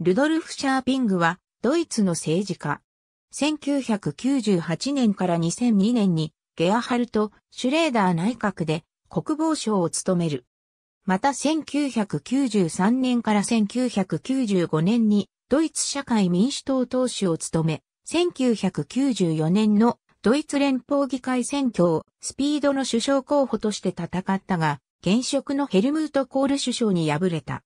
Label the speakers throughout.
Speaker 1: ルドルフ・シャーピングは、ドイツの政治家。1998年から2002年に、ゲアハルト・シュレーダー内閣で国防省を務める。また1993年から1995年に、ドイツ社会民主党党首を務め、1994年のドイツ連邦議会選挙をスピードの首相候補として戦ったが、現職のヘルムート・コール首相に敗れた。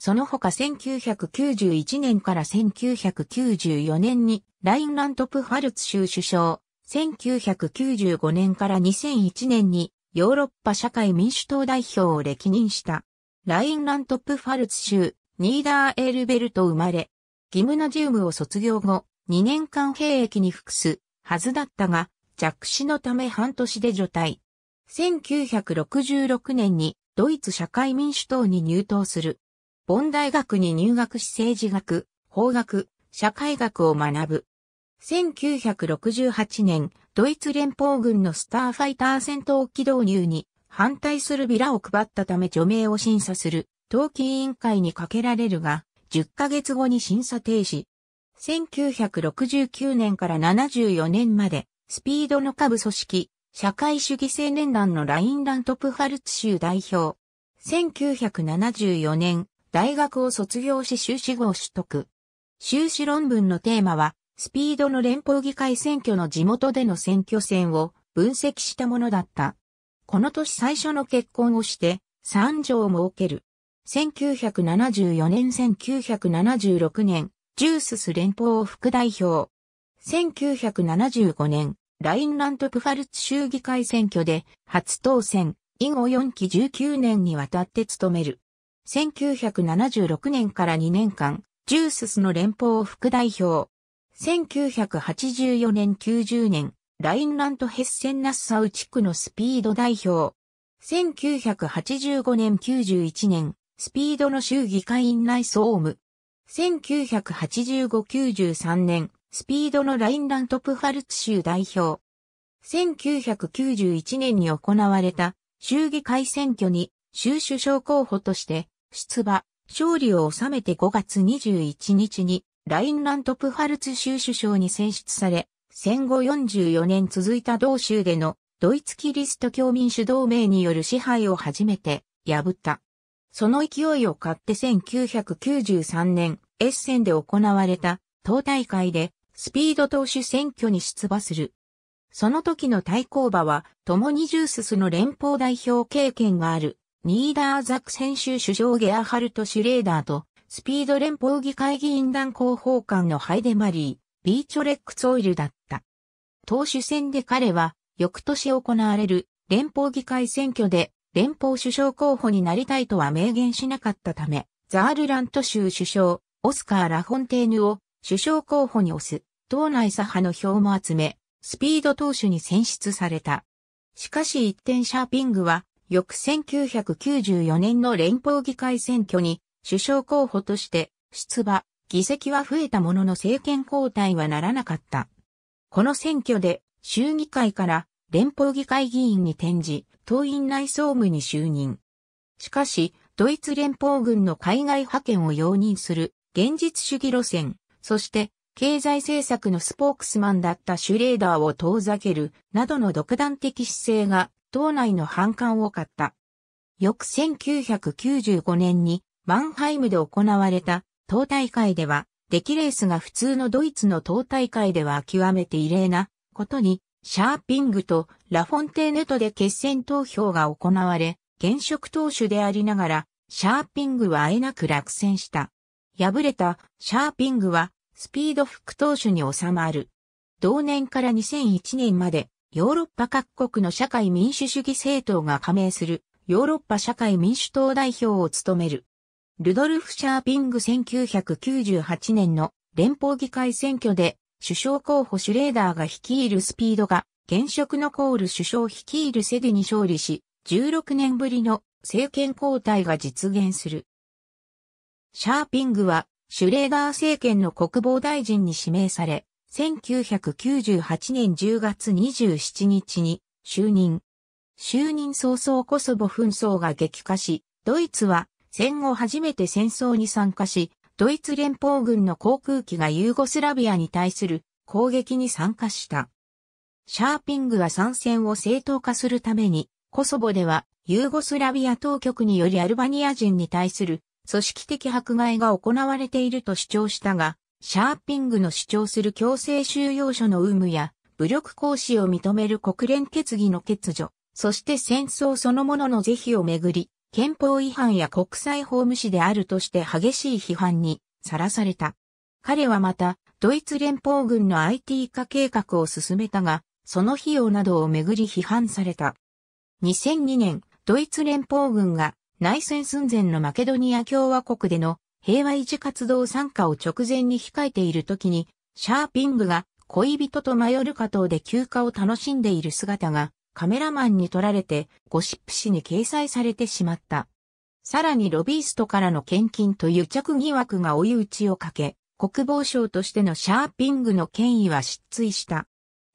Speaker 1: その他1991年から1994年にラインラントプファルツ州首相、1995年から2001年にヨーロッパ社会民主党代表を歴任した。ラインラントプファルツ州、ニーダーエルベルト生まれ、ギムナジウムを卒業後、2年間兵役に服すはずだったが、弱死のため半年で除隊。1966年にドイツ社会民主党に入党する。ボン大学に入学し政治学、法学、社会学を学ぶ。1968年、ドイツ連邦軍のスターファイター戦闘機導入に反対するビラを配ったため除名を審査する、冬季委員会にかけられるが、10ヶ月後に審査停止。1969年から74年まで、スピードの下部組織、社会主義青年団のラインラントプファルツ州代表。1974年、大学を卒業し修士号取得。修士論文のテーマは、スピードの連邦議会選挙の地元での選挙戦を分析したものだった。この年最初の結婚をして、三女を設ける。1974年1976年、ジュースス連邦副代表。1975年、ラインラントプファルツ州議会選挙で初当選、以後4期19年にわたって務める。1976年から2年間、ジューススの連邦副代表。1984年90年、ラインラントヘッセンナッサウ地区のスピード代表。1985年91年、スピードの州議会院内総務。1985-93年、スピードのラインラントプハルツ州代表。1991年に行われた州議会選挙に州首相候補として出馬、勝利を収めて5月21日に、ラインラントプハルツ州首相に選出され、戦後44年続いた同州でのドイツキリスト教民主同盟による支配を初めて破った。その勢いを買って1993年、エッセンで行われた党大会でスピード党首選挙に出馬する。その時の対抗馬は、共にジューススの連邦代表経験があるニーダーザク選手首相ゲアハルト・シュレーダーと、スピード連邦議会議員団広報官のハイデマリー、ビーチョレック・ツオイルだった。党首選で彼は、翌年行われる連邦議会選挙で連邦首相候補になりたいとは明言しなかったため、ザールラント州首相、オスカー・ラフォンテーヌを首相候補に推す、党内左派の票も集め、スピード党首に選出された。しかし一点シャーピングは、翌1994年の連邦議会選挙に首相候補として出馬、議席は増えたものの政権交代はならなかった。この選挙で州議会から連邦議会議員に転じ、党員内総務に就任。しかし、ドイツ連邦軍の海外派遣を容認する現実主義路線、そして経済政策のスポークスマンだったシュレーダーを遠ざけるなどの独断的姿勢が党内の反感を買った。翌1995年にマンハイムで行われた党大会では、デキレースが普通のドイツの党大会では極めて異例なことに、シャーピングとラフォンテーネとで決戦投票が行われ、現職党首でありながら、シャーピングはあえなく落選した。敗れたシャーピングはスピード副党首に収まる。同年から2001年までヨーロッパ各国の社会民主主義政党が加盟するヨーロッパ社会民主党代表を務める。ルドルフ・シャーピング1998年の連邦議会選挙で首相候補シュレーダーが率いるスピードが現職のコール首相率いるセディに勝利し、16年ぶりの政権交代が実現する。シャーピングはシュレーダー政権の国防大臣に指名され、1998年10月27日に就任。就任早々コソボ紛争が激化し、ドイツは戦後初めて戦争に参加し、ドイツ連邦軍の航空機がユーゴスラビアに対する攻撃に参加した。シャーピングは参戦を正当化するために、コソボではユーゴスラビア当局によりアルバニア人に対する組織的迫害が行われていると主張したが、シャーピングの主張する強制収容所の有無や、武力行使を認める国連決議の欠如、そして戦争そのものの是非をめぐり、憲法違反や国際法無視であるとして激しい批判にさらされた。彼はまた、ドイツ連邦軍の IT 化計画を進めたが、その費用などをめぐり批判された。2002年、ドイツ連邦軍が内戦寸前のマケドニア共和国での平和維持活動参加を直前に控えている時に、シャーピングが恋人とマヨルカ島で休暇を楽しんでいる姿がカメラマンに撮られてゴシップ誌に掲載されてしまった。さらにロビーストからの献金と癒着疑惑が追い打ちをかけ、国防省としてのシャーピングの権威は失墜した。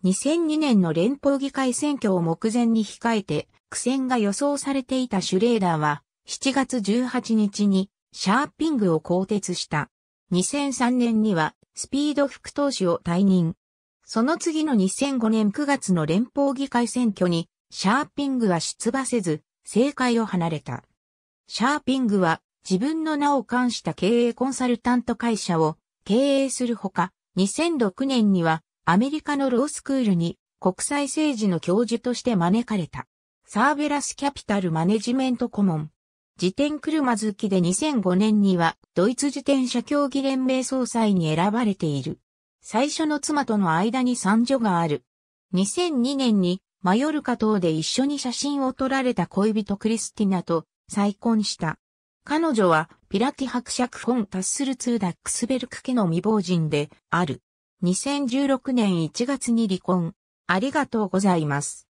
Speaker 1: 2002年の連邦議会選挙を目前に控えて苦戦が予想されていたシュレーダーは7月18日にシャーピングを更迭した。2003年にはスピード副投資を退任。その次の2005年9月の連邦議会選挙にシャーピングは出馬せず、政界を離れた。シャーピングは自分の名を冠した経営コンサルタント会社を経営するほか、2006年にはアメリカのロースクールに国際政治の教授として招かれた。サーベラスキャピタルマネジメント顧問、自転車好きで2005年にはドイツ自転車競技連盟総裁に選ばれている。最初の妻との間に三女がある。2002年にマヨルカ島で一緒に写真を撮られた恋人クリスティナと再婚した。彼女はピラティ伯爵フォン・タッスルツーダックスベルク家の未亡人である。2016年1月に離婚。ありがとうございます。